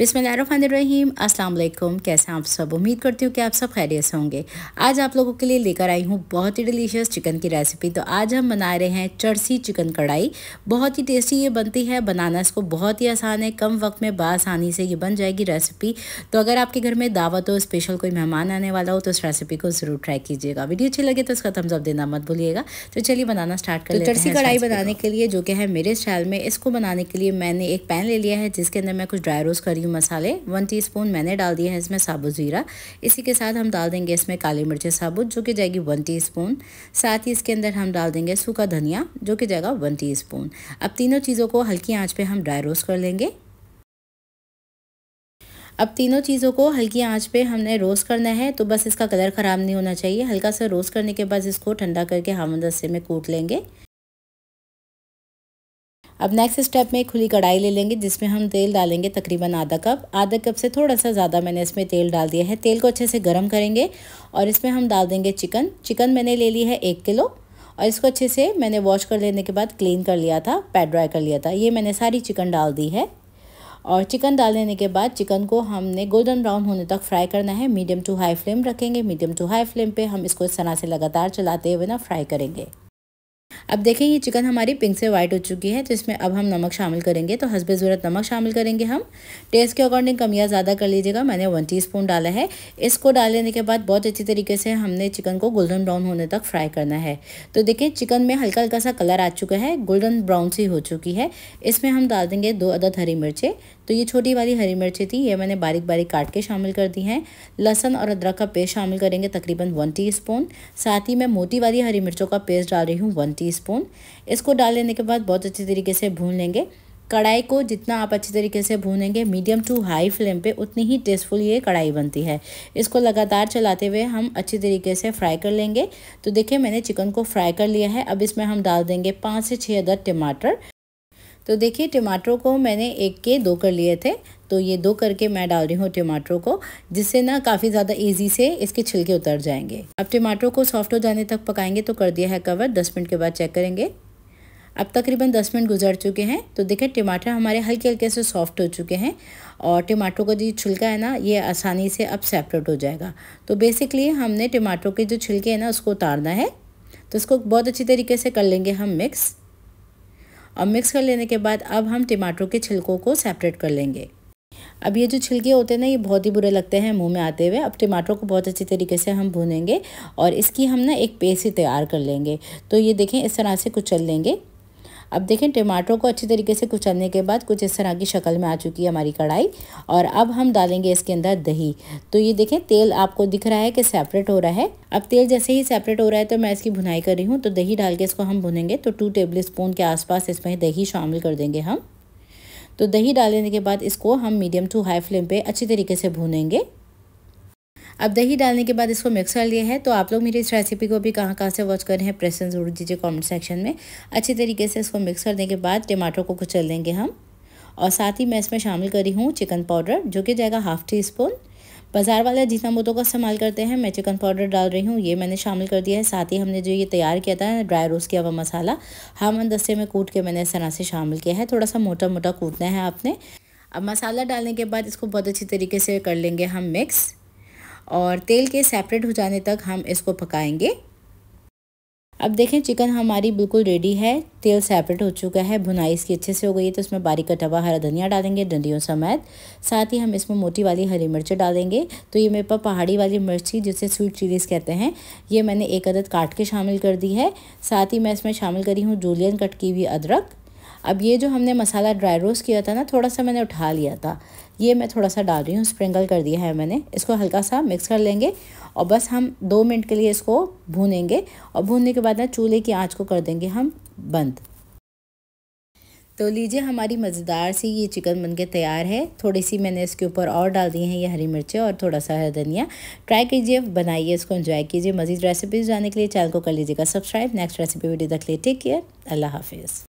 बिसमीम अस्सलाम वालेकुम कैसे आप सब उम्मीद करती हूँ कि आप सब खैरियत से होंगे आज आप लोगों के लिए लेकर आई हूँ बहुत ही डिलीशियस चिकन की रेसिपी तो आज हम बना रहे हैं चरसी चिकन कढ़ाई बहुत ही टेस्टी ये बनती है बनाना इसको बहुत ही आसान है कम वक्त में बसानी से ये बन जाएगी रेसिपी तो अगर आपके घर में दावत हो स्पेशल कोई मेहमान आने वाला हो तो इस रेसिपी को ज़रूर ट्राई कीजिएगा वीडियो अच्छी लगे तो उसका थम्स अप देना मत भूलिएगा तो चलिए बनाना स्टार्ट कर तो चरसी कढ़ाई बनाने के लिए जो कि है मेरे स्टाइल में इसको बनाने के लिए मैंने एक पैन ले लिया है जिसके अंदर मैं कुछ ड्राई रोस्ट करी जो मसाले वन टीस्पून मैंने डाल दिया है इसमें साबुत ज़ीरा इसी के साथ हम डाल देंगे इसमें काली मिर्चें साबुत जो कि जाएगी वन टीस्पून साथ ही इसके अंदर हम डाल देंगे सूखा धनिया जो कि जाएगा वन टीस्पून अब तीनों चीज़ों को हल्की आँच पर हम ड्राई रोस्ट कर लेंगे अब तीनों चीज़ों को हल्की आंच पे हमने रोस्ट करना है तो बस इसका कलर ख़राब नहीं होना चाहिए हल्का सा रोस्ट करने के बाद इसको ठंडा करके हम दस्ते में कूट लेंगे अब नेक्स्ट स्टेप में एक खुली कढ़ाई ले लेंगे जिसमें हम तेल डालेंगे तकरीबन आधा कप आधा कप से थोड़ा सा ज़्यादा मैंने इसमें तेल डाल दिया है तेल को अच्छे से गर्म करेंगे और इसमें हम डाल देंगे चिकन चिकन मैंने ले ली है एक किलो और इसको अच्छे से मैंने वॉश कर लेने के बाद क्लीन कर लिया था पैड ड्राई कर लिया था ये मैंने सारी चिकन डाल दी है और चिकन डाल देने के बाद चिकन को हमने गोल्डन ब्राउन होने तक फ्राई करना है मीडियम टू हाई फ्लेम रखेंगे मीडियम टू हाई फ्लेम पे हम इसको इस तरह से लगातार चलाते हुए ना फ्राई करेंगे अब देखें ये चिकन हमारी पिंक से वाइट हो चुकी है तो इसमें अब हम नमक शामिल करेंगे तो हंसबे ज़रूरत नमक शामिल करेंगे हम टेस्ट के अकॉर्डिंग कम या ज़्यादा कर लीजिएगा मैंने वन टी डाला है इसको डाल के बाद बहुत अच्छी तरीके से हमने चिकन को गोल्डन ब्राउन होने तक फ्राई करना है तो देखें चिकन में हल्का हल्का सा कलर आ चुका है गोल्डन ब्राउन सी हो चुकी है इसमें हम डाल देंगे दो अदद हरी मिर्चें तो ये छोटी वाली हरी मिर्ची थी ये मैंने बारीक बारीक काट के शामिल कर दी हैं लहसन और अदरक का पेस्ट शामिल करेंगे तकरीबन वन टीस्पून साथ ही मैं मोटी वाली हरी मिर्चों का पेस्ट डाल रही हूँ वन टीस्पून इसको डाल लेने के बाद बहुत अच्छी तरीके से भून लेंगे कढ़ाई को जितना आप अच्छी तरीके से भूनेंगे मीडियम टू हाई फ्लेम पे उतनी ही टेस्टफुल ये कढ़ाई बनती है इसको लगातार चलाते हुए हम अच्छी तरीके से फ्राई कर लेंगे तो देखिए मैंने चिकन को फ्राई कर लिया है अब इसमें हम डाल देंगे पाँच से छः अदर टमाटर तो देखिए टमाटरों को मैंने एक के दो कर लिए थे तो ये दो करके मैं डाल रही हूँ टमाटरों को जिससे ना काफ़ी ज़्यादा इजी से इसके छिलके उतर जाएंगे अब टमाटरों को सॉफ्ट हो जाने तक पकाएंगे तो कर दिया है कवर दस मिनट के बाद चेक करेंगे अब तकरीबन दस मिनट गुजर चुके हैं तो देखिए टमाटर हमारे हल्के हल्के से सॉफ्ट हो चुके हैं और टमाटरों का जो छिलका है ना ये आसानी से अब सेपरेट हो जाएगा तो बेसिकली हमने टमाटरों के जो छिलके हैं ना उसको उतारना है तो इसको बहुत अच्छी तरीके से कर लेंगे हम मिक्स और मिक्स कर लेने के बाद अब हम टमाटर के छिलकों को सेपरेट कर लेंगे अब ये जो छिलके होते हैं ना ये बहुत ही बुरे लगते हैं मुंह में आते हुए अब टमाटरों को बहुत अच्छी तरीके से हम भूनेंगे और इसकी हम ना एक पेस्ट ही तैयार कर लेंगे तो ये देखें इस तरह से कुचल लेंगे अब देखें टमाटो को अच्छी तरीके से कुचलने के बाद कुछ इस तरह की शक्ल में आ चुकी है हमारी कढ़ाई और अब हम डालेंगे इसके अंदर दही तो ये देखें तेल आपको दिख रहा है कि सेपरेट हो रहा है अब तेल जैसे ही सेपरेट हो रहा है तो मैं इसकी भुनाई कर रही हूँ तो दही डाल के इसको हम भुनेंगे तो टू टेबल स्पून के आसपास इसमें दही शामिल कर देंगे हम तो दही डालने के बाद इसको हम मीडियम टू हाई फ्लेम पर अच्छी तरीके से भूनेंगे अब दही डालने के बाद इसको मिक्स कर लिया है तो आप लोग मेरी इस रेसिपी को भी कहाँ कहाँ से वॉच कर रहे हैं प्रेसन जरूर दीजिए कॉमेंट सेक्शन में अच्छी तरीके से इसको मिक्स करने के बाद टमाटो को कुचल देंगे हम और साथ ही मैं इसमें शामिल करी हूँ चिकन पाउडर जो कि जाएगा हाफ टी स्पून बाज़ार वाला जितना मोतों का इस्तेमाल करते हैं मैं चिकन पाउडर डाल रही हूँ ये मैंने शामिल कर दिया है साथ ही हमने जो ये तैयार किया था ड्राई रोस्ट किया हुआ मसाला हम अंदस्ते में कूट के मैंने इस तरह से शामिल किया है थोड़ा सा मोटा मोटा कूटना है आपने अब मसाला डालने के बाद इसको बहुत अच्छी तरीके से कर लेंगे हम मिक्स और तेल के सेपरेट हो जाने तक हम इसको पकाएंगे अब देखें चिकन हमारी बिल्कुल रेडी है तेल सेपरेट हो चुका है भुनाई इसकी अच्छे से हो गई है तो इसमें बारीक कटा हुआ हरा धनिया डालेंगे डंडियों समेत साथ ही हम इसमें मोटी वाली हरी मिर्च डालेंगे तो ये मेरे पास पहाड़ी वाली मिर्च थी जिसे स्वीट चिलीज़ कहते हैं ये मैंने एक अदद काट के शामिल कर दी है साथ ही मैं इसमें शामिल करी हूँ जूलियन कट की हुई अदरक अब ये जो हमने मसाला ड्राई रोस्ट किया था ना थोड़ा सा मैंने उठा लिया था ये मैं थोड़ा सा डाल रही हूँ स्प्रिंकल कर दिया है मैंने इसको हल्का सा मिक्स कर लेंगे और बस हम दो मिनट के लिए इसको भूनेंगे और भूनने के बाद ना चूल्हे की आँच को कर देंगे हम बंद तो लीजिए हमारी मज़ेदार सी ये चिकन बनके तैयार है थोड़ी सी मैंने इसके ऊपर और डाल दी हैं ये हरी मिर्चें और थोड़ा सा हरा धनिया ट्राई कीजिए बनाइए इसको एंजॉय कीजिए मज़ीद रेसिपीज़ जानने के लिए चैनल को कर लीजिएगा सब्सक्राइब नेक्स्ट रेसिपी वीडियो देख लिए टेक केयर अल्लाह हाफिज़